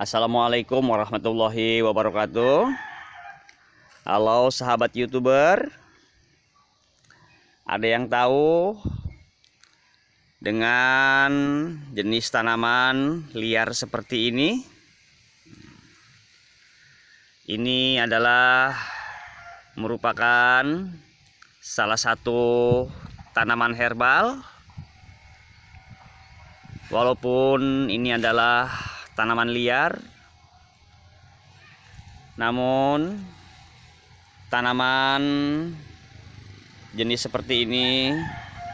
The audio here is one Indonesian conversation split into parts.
Assalamualaikum warahmatullahi wabarakatuh Halo sahabat youtuber Ada yang tahu Dengan jenis tanaman liar seperti ini Ini adalah Merupakan Salah satu tanaman herbal Walaupun ini adalah tanaman liar namun tanaman jenis seperti ini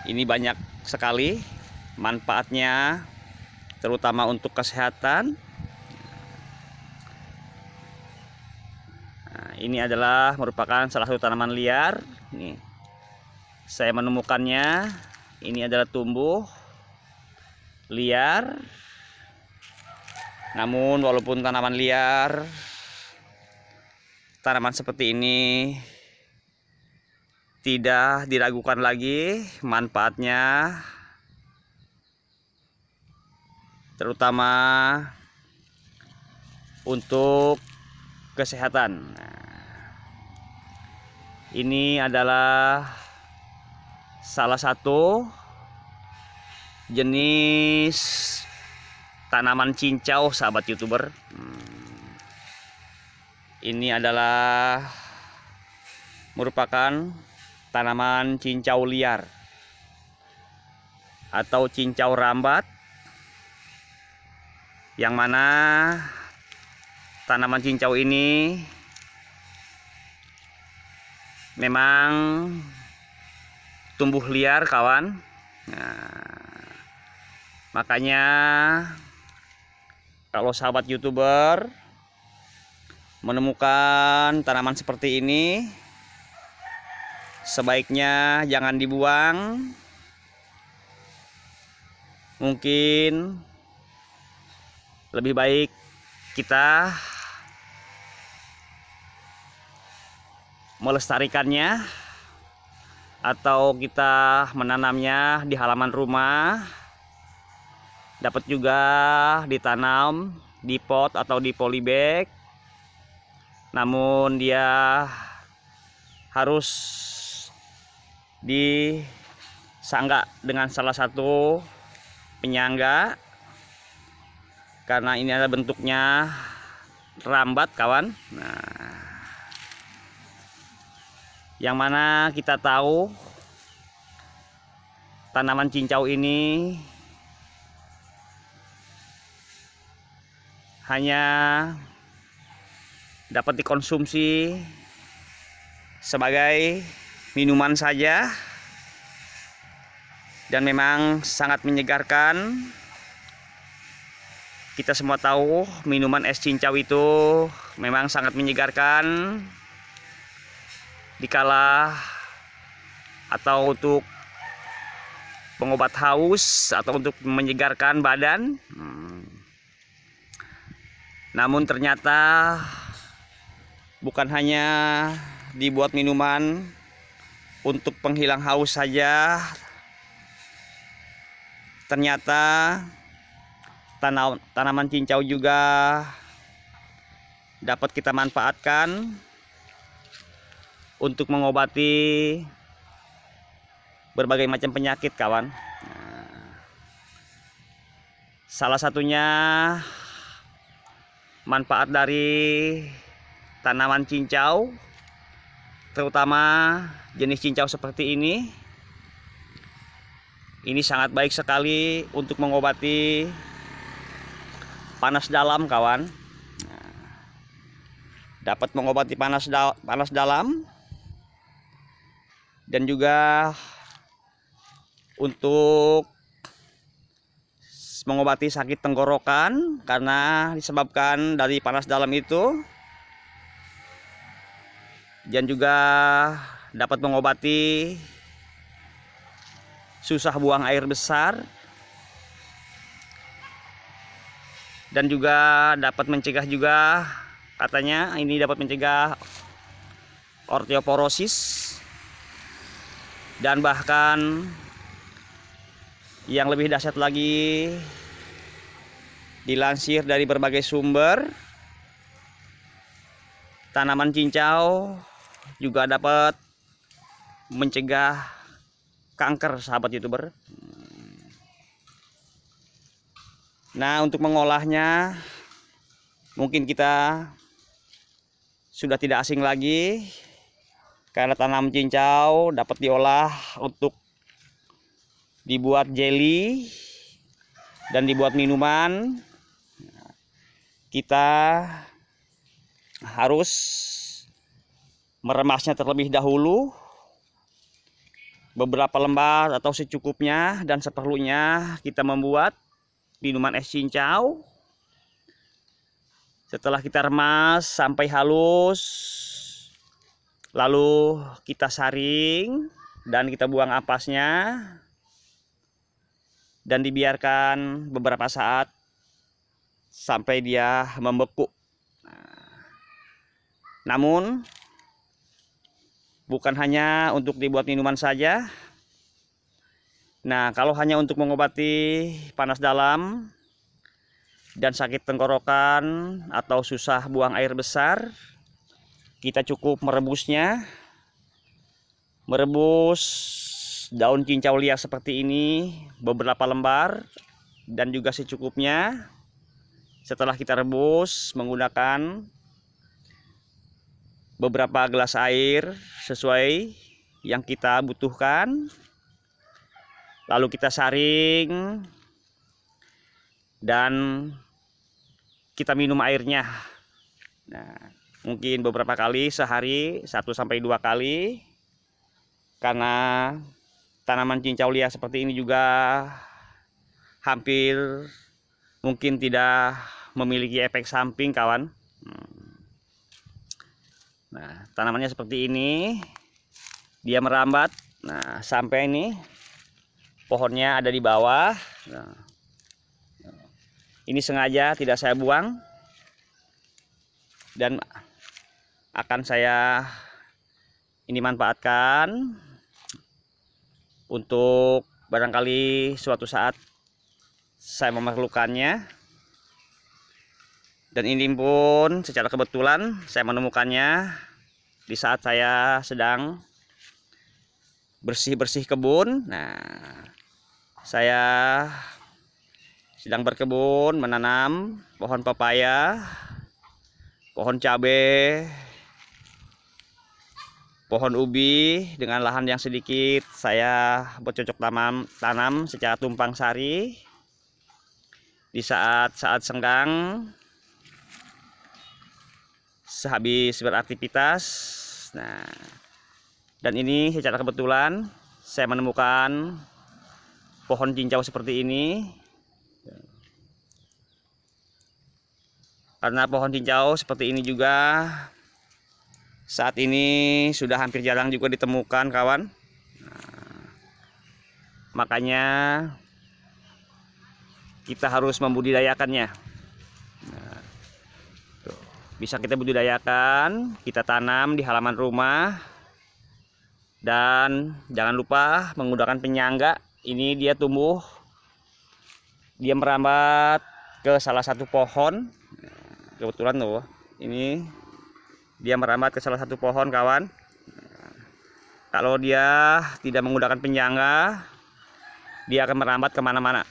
ini banyak sekali manfaatnya terutama untuk kesehatan nah, ini adalah merupakan salah satu tanaman liar nih saya menemukannya ini adalah tumbuh liar namun walaupun tanaman liar tanaman seperti ini tidak diragukan lagi manfaatnya terutama untuk kesehatan nah, ini adalah salah satu jenis tanaman cincau sahabat youtuber hmm. ini adalah merupakan tanaman cincau liar atau cincau rambat yang mana tanaman cincau ini memang tumbuh liar kawan nah, makanya kalau sahabat youtuber menemukan tanaman seperti ini sebaiknya jangan dibuang mungkin lebih baik kita melestarikannya atau kita menanamnya di halaman rumah dapat juga ditanam di pot atau di polybag namun dia harus disangga dengan salah satu penyangga karena ini ada bentuknya rambat kawan nah yang mana kita tahu tanaman cincau ini hanya dapat dikonsumsi sebagai minuman saja dan memang sangat menyegarkan kita semua tahu minuman es cincau itu memang sangat menyegarkan dikala atau untuk pengobat haus atau untuk menyegarkan badan namun ternyata bukan hanya dibuat minuman untuk penghilang haus saja. Ternyata tanaman cincau juga dapat kita manfaatkan untuk mengobati berbagai macam penyakit kawan nah, salah satunya manfaat dari tanaman cincau terutama jenis cincau seperti ini ini sangat baik sekali untuk mengobati panas dalam kawan dapat mengobati panas da panas dalam dan juga untuk mengobati sakit tenggorokan karena disebabkan dari panas dalam itu dan juga dapat mengobati susah buang air besar dan juga dapat mencegah juga katanya ini dapat mencegah osteoporosis dan bahkan yang lebih dahsyat lagi dilansir dari berbagai sumber tanaman cincau juga dapat mencegah kanker sahabat youtuber nah untuk mengolahnya mungkin kita sudah tidak asing lagi karena tanam cincau dapat diolah untuk dibuat jelly dan dibuat minuman kita harus meremasnya terlebih dahulu beberapa lembar atau secukupnya dan seperlunya kita membuat minuman es cincau setelah kita remas sampai halus lalu kita saring dan kita buang ampasnya dan dibiarkan beberapa saat sampai dia membeku. Nah. Namun bukan hanya untuk dibuat minuman saja. Nah, kalau hanya untuk mengobati panas dalam dan sakit tenggorokan atau susah buang air besar, kita cukup merebusnya. Merebus daun cincau liar seperti ini beberapa lembar dan juga secukupnya setelah kita rebus menggunakan beberapa gelas air sesuai yang kita butuhkan lalu kita saring dan kita minum airnya nah mungkin beberapa kali sehari satu sampai dua kali karena tanaman cincau liar seperti ini juga hampir mungkin tidak memiliki efek samping kawan hmm. nah tanamannya seperti ini dia merambat nah sampai ini pohonnya ada di bawah nah, ini sengaja tidak saya buang dan akan saya ini manfaatkan untuk barangkali suatu saat saya memerlukannya dan ini pun secara kebetulan saya menemukannya di saat saya sedang bersih-bersih kebun nah saya sedang berkebun menanam pohon pepaya pohon cabai pohon ubi dengan lahan yang sedikit saya bercocok tanam tanam secara tumpang sari di saat saat senggang sehabis beraktivitas nah dan ini secara kebetulan saya menemukan pohon cincau seperti ini karena pohon cincau seperti ini juga saat ini sudah hampir jarang juga ditemukan kawan nah, makanya kita harus membudidayakannya nah, bisa kita budidayakan kita tanam di halaman rumah dan jangan lupa menggunakan penyangga ini dia tumbuh dia merambat ke salah satu pohon nah, kebetulan tuh ini dia merambat ke salah satu pohon kawan kalau dia tidak menggunakan penyangga dia akan merambat kemana-mana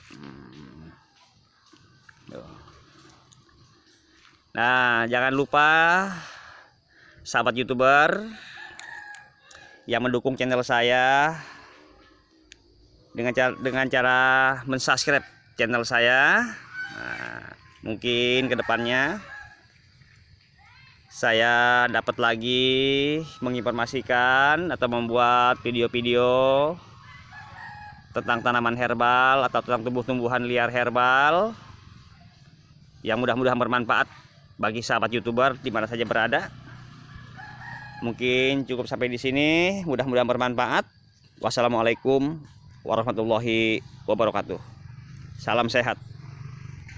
nah jangan lupa sahabat youtuber yang mendukung channel saya dengan cara dengan cara mensubscribe channel saya nah, mungkin kedepannya saya dapat lagi menginformasikan atau membuat video-video tentang tanaman herbal atau tentang tumbuh-tumbuhan liar herbal yang mudah-mudahan bermanfaat bagi sahabat youtuber di mana saja berada. Mungkin cukup sampai di sini, mudah-mudahan bermanfaat. Wassalamualaikum warahmatullahi wabarakatuh. Salam sehat.